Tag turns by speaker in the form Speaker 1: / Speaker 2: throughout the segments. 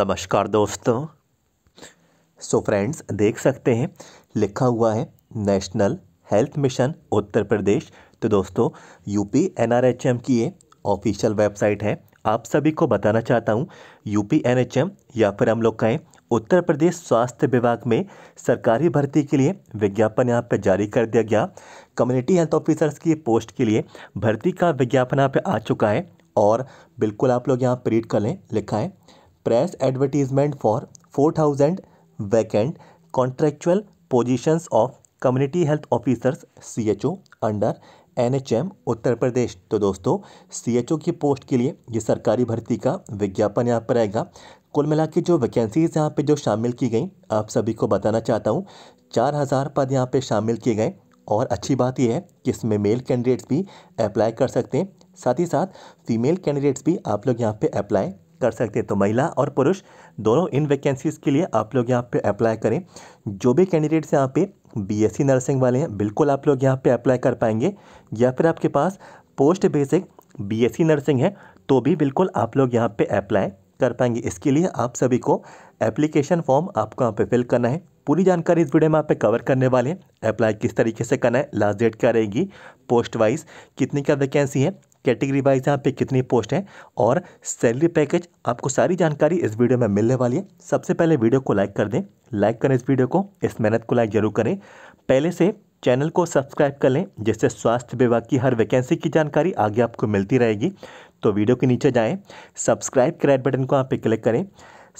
Speaker 1: नमस्कार दोस्तों सो so friends देख सकते हैं लिखा हुआ है national health mission Uttar Pradesh तो दोस्तों यूपी एनआरएचएम की ये ऑफिशियल वेबसाइट है आप सभी को बताना चाहता हूँ यूपी एनएचएम या फिर हम लोग कहें उत्तर प्रदेश स्वास्थ्य विभाग में सरकारी भर्ती के लिए विज्ञापन यहाँ पर जारी कर दिया गया कम्युनिटी हेल्थ ऑफिसर्स की पोस्ट के लिए भर्ती का विज्ञापन यहाँ पर आ चुका है और बिल्कुल आप लोग यहाँ पर रीड कर लें लिखा है press advertisement for four thousand vacant contractual positions of community health officers C H O under N H M Uttar Pradesh तो दोस्तों सी एच ओ की पोस्ट के लिए ये सरकारी भर्ती का विज्ञापन यहाँ पर आएगा कुल मिला के जो वैकेंसीज़ यहाँ पर जो शामिल की गई आप सभी को बताना चाहता हूँ चार हज़ार पद यहाँ पर शामिल किए गए और अच्छी बात यह है कि इसमें मेल कैंडिडेट्स भी अप्लाई कर सकते हैं साथ ही साथ फीमेल कैंडिडेट्स भी आप लोग यहाँ पे अप्लाई कर सकते हैं तो महिला और पुरुष दोनों इन वैकेंसीज़ के लिए आप लोग यहाँ पे अप्लाई करें जो भी कैंडिडेट्स यहाँ पे बीएससी नर्सिंग वाले हैं बिल्कुल आप लोग यहाँ पे अप्लाई कर पाएंगे या फिर आपके पास पोस्ट बेसिक बीएससी नर्सिंग है तो भी बिल्कुल आप लोग यहाँ पे अप्लाई कर पाएंगे इसके लिए आप सभी को एप्लीकेशन फॉर्म आपको यहाँ पर फिल करना है पूरी जानकारी इस वीडियो में आप कवर करने वाले हैं अप्लाई किस तरीके से करना है लास्ट डेट क्या रहेगी पोस्ट वाइज कितनी क्या वैकेंसी है कैटेगरी वाइज यहाँ पे कितनी पोस्ट हैं और सैलरी पैकेज आपको सारी जानकारी इस वीडियो में मिलने वाली है सबसे पहले वीडियो को लाइक कर दें लाइक करें इस वीडियो को इस मेहनत को लाइक जरूर करें पहले से चैनल को सब्सक्राइब कर लें जिससे स्वास्थ्य विभाग की हर वैकेंसी की जानकारी आगे आपको मिलती रहेगी तो वीडियो के नीचे जाएँ सब्सक्राइब के रेड बटन को आप पे क्लिक करें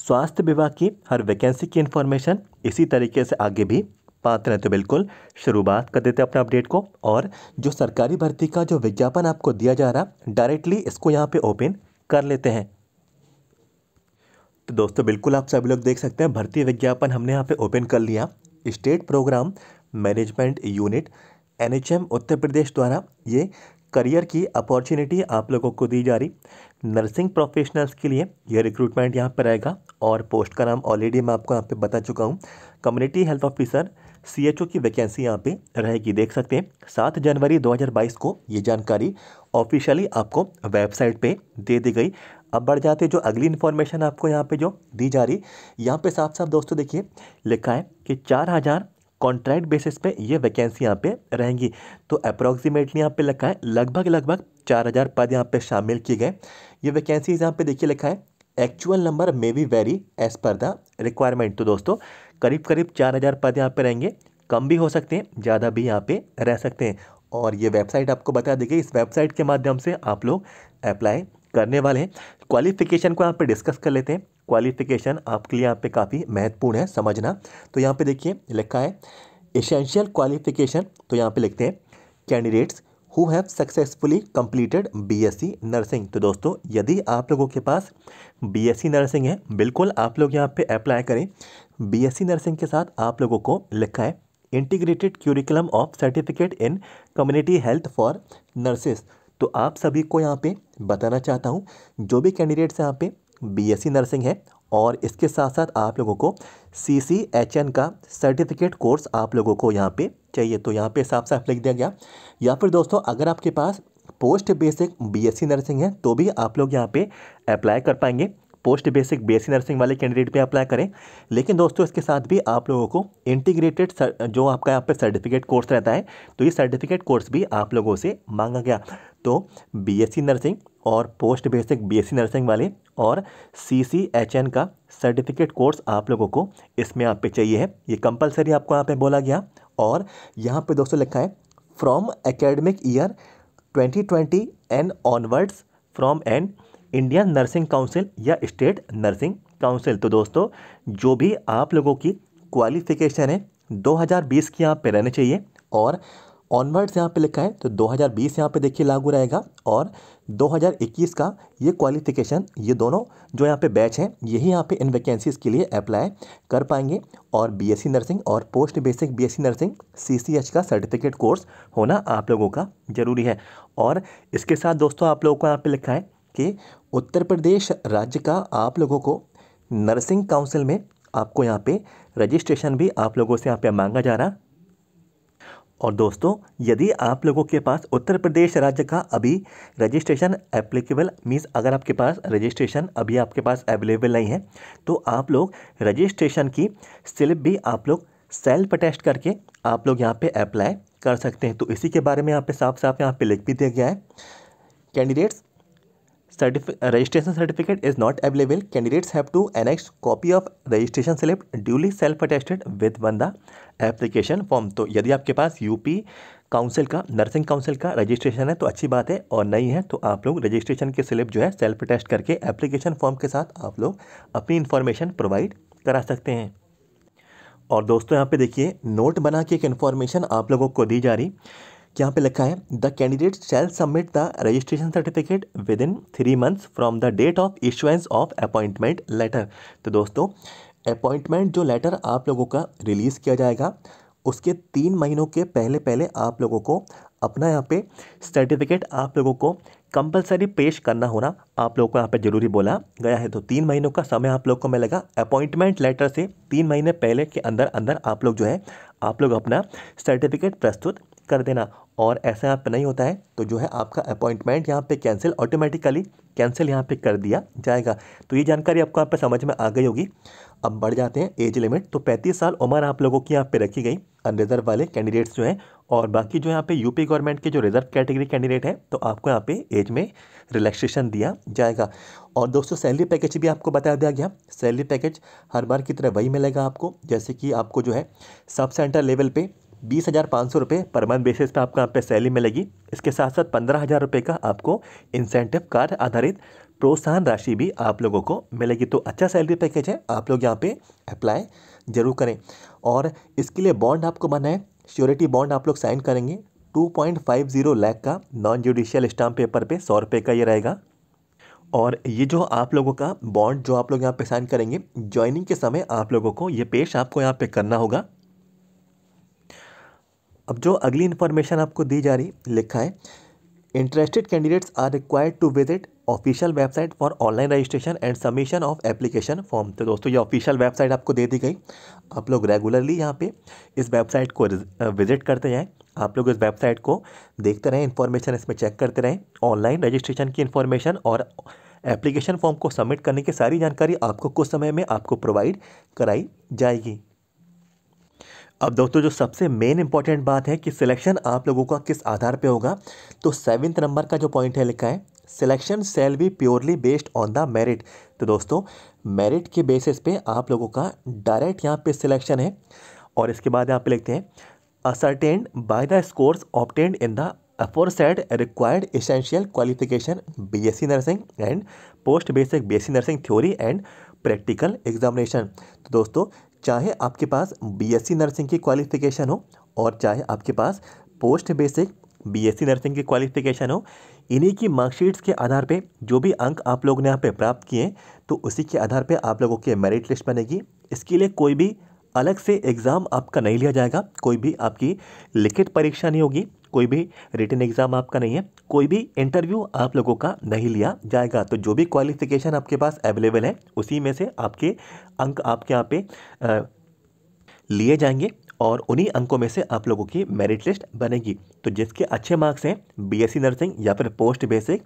Speaker 1: स्वास्थ्य विभाग की हर वैकेंसी की इन्फॉर्मेशन इसी तरीके से आगे भी पात्र हैं तो बिल्कुल शुरुआत कर देते हैं अपने अपडेट को और जो सरकारी भर्ती का जो विज्ञापन आपको दिया जा रहा है डायरेक्टली इसको यहाँ पे ओपन कर लेते हैं तो दोस्तों बिल्कुल आप सभी लोग देख सकते हैं भर्ती विज्ञापन हमने यहाँ पे ओपन कर लिया state programme management unit N Uttar Pradesh द्वारा ये करियर की अपॉर्चुनिटी आप लोगों को दी जा रही नर्सिंग प्रोफेशनल्स के लिए यह रिक्रूटमेंट यहाँ पर रहेगा और पोस्ट का नाम ऑलरेडी मैं आपको यहाँ पे बता चुका हूँ कम्युनिटी हेल्थ ऑफिसर ओ की वैकेंसी यहाँ पे रहेगी देख सकते हैं सात जनवरी 2022 को ये जानकारी ऑफिशियली आपको वेबसाइट पे दे दी गई अब बढ़ जाते जो अगली इन्फॉर्मेशन आपको यहाँ पे जो दी जा रही यहाँ पे साफ साफ दोस्तों देखिए लिखा है कि चार हज़ार कॉन्ट्रैक्ट बेसिस पे ये वैकेंसी यहाँ पे रहेंगी तो अप्रॉक्सीमेटली यहाँ पे लिखा है लगभग लगभग चार हज़ार पद यहाँ पे शामिल किए गए ये वैकेंसीज यहाँ पे देखिए लिखा है actual number may we vary as per the requirement तो दोस्तों करीब करीब चार हज़ार पद यहाँ पे रहेंगे कम भी हो सकते हैं ज़्यादा भी यहाँ पे रह सकते हैं और ये वेबसाइट आपको बता देगी इस वेबसाइट के माध्यम से आप लोग अप्लाई करने वाले हैं क्वालिफिकेशन को यहाँ पे डिस्कस कर लेते हैं क्वालिफिकेशन आपके लिए यहाँ पे काफ़ी महत्वपूर्ण है समझना तो यहाँ पे देखिए लिखा है इसेंशियल क्वालिफिकेशन तो यहाँ पे लिखते हैं candidates who have successfully completed BSc nursing तो दोस्तों यदि आप लोगों के पास बीएससी नर्सिंग है बिल्कुल आप लोग यहाँ पे अप्लाई करें बीएससी नर्सिंग के साथ आप लोगों को लिखा है integrated curriculum of certificate in community health for nurses तो आप सभी को यहाँ पे बताना चाहता हूँ जो भी कैंडिडेट्स यहाँ पे बीएससी नर्सिंग है और इसके साथ साथ आप लोगों को सी सी एच एन का सर्टिफिकेट कोर्स आप लोगों को यहाँ पे चाहिए तो यहाँ पे साफ साफ लिख दिया गया या फिर दोस्तों अगर आपके पास पोस्ट बेसिक बीएससी नर्सिंग है तो भी आप लोग यहाँ पे अप्लाई कर पाएंगे पोस्ट बेसिक बीएससी नर्सिंग वाले कैंडिडेट भी अप्लाई करें लेकिन दोस्तों इसके साथ भी आप लोगों को इंटीग्रेटेड जो आपका यहाँ पर सर्टिफिकेट कोर्स रहता है तो ये सर्टिफिकेट कोर्स भी आप लोगों से मांगा गया तो बी नर्सिंग और पोस्ट बेसिक बी नर्सिंग वाले और सी सी एच एन का सर्टिफिकेट कोर्स आप लोगों को इसमें आप पे चाहिए है ये कंपलसरी आपको यहाँ पर बोला गया और यहाँ पर दोस्तों लिखा है from academic year 2020 and onwards from and Indian nursing council या स्टेट नर्सिंग काउंसिल तो दोस्तों जो भी आप लोगों की क्वालिफिकेशन है 2020 की यहाँ पे रहनी चाहिए और ऑनवर्ड्स यहाँ पे लिखा है तो 2020 यहाँ पर देखिए लागू रहेगा और 2021 का ये क्वालिफिकेशन ये दोनों जो यहाँ पे बैच हैं यही यहाँ पे इन वैकेंसीज़ के लिए अप्लाई कर पाएंगे और बीएससी नर्सिंग और post basic BSc nursing CCH का सर्टिफिकेट कोर्स होना आप लोगों का ज़रूरी है और इसके साथ दोस्तों आप लोगों को यहाँ पर लिखा है कि उत्तर प्रदेश राज्य का आप लोगों को नर्सिंग काउंसिल में आपको यहाँ पे रजिस्ट्रेशन भी आप लोगों से यहाँ पे मांगा जा रहा और दोस्तों यदि आप लोगों के पास उत्तर प्रदेश राज्य का अभी रजिस्ट्रेशन एप्लीकेबल मीन्स अगर आपके पास रजिस्ट्रेशन अभी आपके पास अवेलेबल नहीं है तो आप लोग रजिस्ट्रेशन की स्लिप भी आप लोग सेल्फ अटेस्ट करके आप लोग यहाँ पे अप्लाई कर सकते हैं तो इसी के बारे में यहाँ पे साफ साफ यहाँ पे लिख भी दिया गया है candidates certific registration certificate is not available candidates have to annex copy of registration slip duly self attested with one the application form तो यदि आपके पास यूपी काउंसिल का नर्सिंग काउंसिल का रजिस्ट्रेशन है तो अच्छी बात है और नहीं है तो आप लोग रजिस्ट्रेशन के स्लिप जो है सेल्फ अटेस्ट करके एप्लीकेशन फॉर्म के साथ आप लोग अपनी इन्फॉर्मेशन प्रोवाइड करा सकते हैं और दोस्तों यहाँ पे देखिए नोट बना के एक इन्फॉर्मेशन आप लोगों को दी जा रही यहाँ पे लिखा है the candidate shall submit the registration certificate within three months from the date of issuance of appointment letter तो दोस्तों अपॉइंटमेंट जो लेटर आप लोगों का रिलीज़ किया जाएगा उसके तीन महीनों के पहले पहले आप लोगों को अपना यहाँ पे सर्टिफिकेट आप लोगों को कंपलसरी पेश करना होना आप लोगों को यहाँ पे जरूरी बोला गया है तो तीन महीनों का समय आप लोग को मिलेगा अपॉइंटमेंट लेटर से तीन महीने पहले के अंदर अंदर आप लोग जो है आप लोग अपना सर्टिफिकेट प्रस्तुत कर देना और ऐसा यहाँ पे नहीं होता है तो जो है आपका अपॉइंटमेंट यहाँ पे कैंसिल ऑटोमेटिकली कैंसिल यहाँ पे कर दिया जाएगा तो ये जानकारी आपको यहाँ पे समझ में आ गई होगी अब बढ़ जाते हैं एज लिमिट तो 35 साल उम्र आप लोगों की यहाँ पे रखी गई अनरिजर्व वाले कैंडिडेट्स जो हैं और बाकी जो यहाँ पे यूपी गवर्नमेंट के जो रिजर्व कैटेगरी कैंडिडेट हैं तो आपको यहाँ पे एज में रिलैक्सेशन दिया जाएगा और दोस्तों सैलरी पैकेज भी आपको बता दिया गया सैलरी पैकेज हर बार की तरह वही मिलेगा आपको जैसे कि आपको जो है सब सेंटर लेवल पर बीस हज़ार पाँच सौ रुपये पर मंथ बेसिस पे आपको यहाँ पे सैलरी मिलेगी इसके साथ साथ पंद्रह हज़ार रुपये का आपको इंसेंटिव कार्ड आधारित प्रोत्साहन राशि भी आप लोगों को मिलेगी तो अच्छा सैलरी पैकेज है आप लोग यहाँ पे अप्लाई जरूर करें और इसके लिए बॉन्ड आपको बनाए श्योरिटी बॉन्ड आप लोग साइन करेंगे two point five zero lakh का नॉन जुडिशियल स्टाम्प पेपर पे सौ रुपये का ये रहेगा और ये जो आप लोगों का बॉन्ड जो आप लोग यहाँ पे साइन करेंगे ज्वाइनिंग के समय आप लोगों को ये पेश आपको यहाँ पे करना होगा अब जो अगली इन्फॉर्मेशन आपको दी जा रही लिखा है interested candidates are required to visit official website for online registration and submission of application form तो दोस्तों ये ऑफिशियल वेबसाइट आपको दे दी गई आप लोग रेगुलरली यहाँ पे इस वेबसाइट को विजिट करते जाएँ आप लोग इस वेबसाइट को देखते रहें इन्फॉर्मेशन इसमें चेक करते रहें ऑनलाइन रजिस्ट्रेशन की इन्फॉर्मेशन और एप्लीकेशन फॉर्म को सबमिट करने की सारी जानकारी आपको कुछ समय में आपको प्रोवाइड कराई जाएगी अब दोस्तों जो सबसे मेन इंपॉर्टेंट बात है कि सिलेक्शन आप लोगों का किस आधार पे होगा तो सेवन्थ नंबर का जो पॉइंट है लिखा है selection shall be purely based on the merit तो दोस्तों मेरिट के बेसिस पे आप लोगों का डायरेक्ट यहाँ पे सिलेक्शन है और इसके बाद यहाँ पे लिखते हैं ascertained by the scores obtained in the B S C nursing and post basic B S C nursing theory and practical examination तो दोस्तों चाहे आपके पास बीएससी नर्सिंग की क्वालिफिकेशन हो और चाहे आपके पास पोस्ट बेसिक बीएससी नर्सिंग की क्वालिफिकेशन हो इन्हीं की मार्कशीट्स के आधार पे जो भी अंक आप लोग ने यहाँ पे प्राप्त किए तो उसी के आधार पे आप लोगों के मेरिट लिस्ट बनेगी इसके लिए कोई भी अलग से एग्ज़ाम आपका नहीं लिया जाएगा कोई भी आपकी लिखित परीक्षा नहीं होगी कोई भी रिटर्न एग्ज़ाम आपका नहीं है कोई भी इंटरव्यू आप लोगों का नहीं लिया जाएगा तो जो भी क्वालिफिकेशन आपके पास अवेलेबल है उसी में से आपके अंक आपके यहाँ पे लिए जाएंगे और उन्हीं अंकों में से आप लोगों की मेरिट लिस्ट बनेगी तो जिसके अच्छे मार्क्स हैं बीएससी नर्सिंग या फिर पोस्ट बेसिक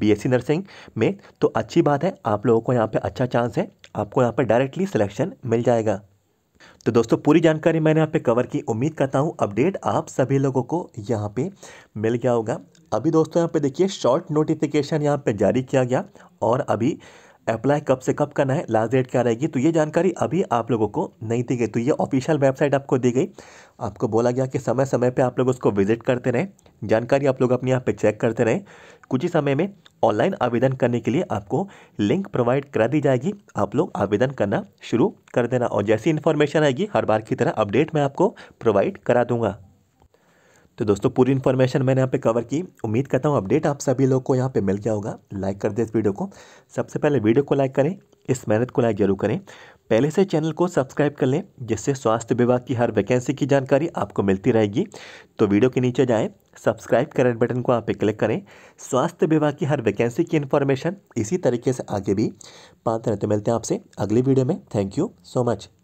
Speaker 1: बीएससी नर्सिंग में तो अच्छी बात है आप लोगों को यहाँ पे अच्छा चांस है आपको यहाँ पर डायरेक्टली सिलेक्शन मिल जाएगा तो दोस्तों पूरी जानकारी मैंने यहाँ पे कवर की उम्मीद करता हूँ अपडेट आप सभी लोगों को यहाँ पे मिल गया होगा अभी दोस्तों यहाँ पे देखिए शॉर्ट नोटिफिकेशन यहाँ पे जारी किया गया और अभी अप्लाई कब से कब करना है लास्ट डेट क्या रहेगी तो ये जानकारी अभी आप लोगों को नहीं दी गई तो ये ऑफिशियल वेबसाइट आपको दी गई आपको बोला गया कि समय समय पे आप लोग उसको विजिट करते रहें जानकारी आप लोग अपने यहाँ पे चेक करते रहें कुछ ही समय में ऑनलाइन आवेदन करने के लिए आपको लिंक प्रोवाइड करा दी जाएगी आप लोग आवेदन करना शुरू कर देना और जैसी इन्फॉर्मेशन आएगी हर बार की तरह अपडेट मैं आपको प्रोवाइड करा दूँगा तो दोस्तों पूरी इन्फॉर्मेशन मैंने यहाँ पे कवर की उम्मीद करता हूँ अपडेट आप सभी लोग को यहाँ पे मिल गया होगा लाइक कर दें इस वीडियो को सबसे पहले वीडियो को लाइक करें इस मेहनत को लाइक जरूर करें पहले से चैनल को सब्सक्राइब कर लें जिससे स्वास्थ्य विभाग की हर वैकेंसी की जानकारी आपको मिलती रहेगी तो वीडियो के नीचे जाएँ सब्सक्राइब करें बटन को आप पे क्लिक करें स्वास्थ्य विभाग की हर वैकेंसी की इन्फॉर्मेशन इसी तरीके से आगे भी पाते रहते तो मिलते हैं आपसे अगली वीडियो में थैंक यू सो मच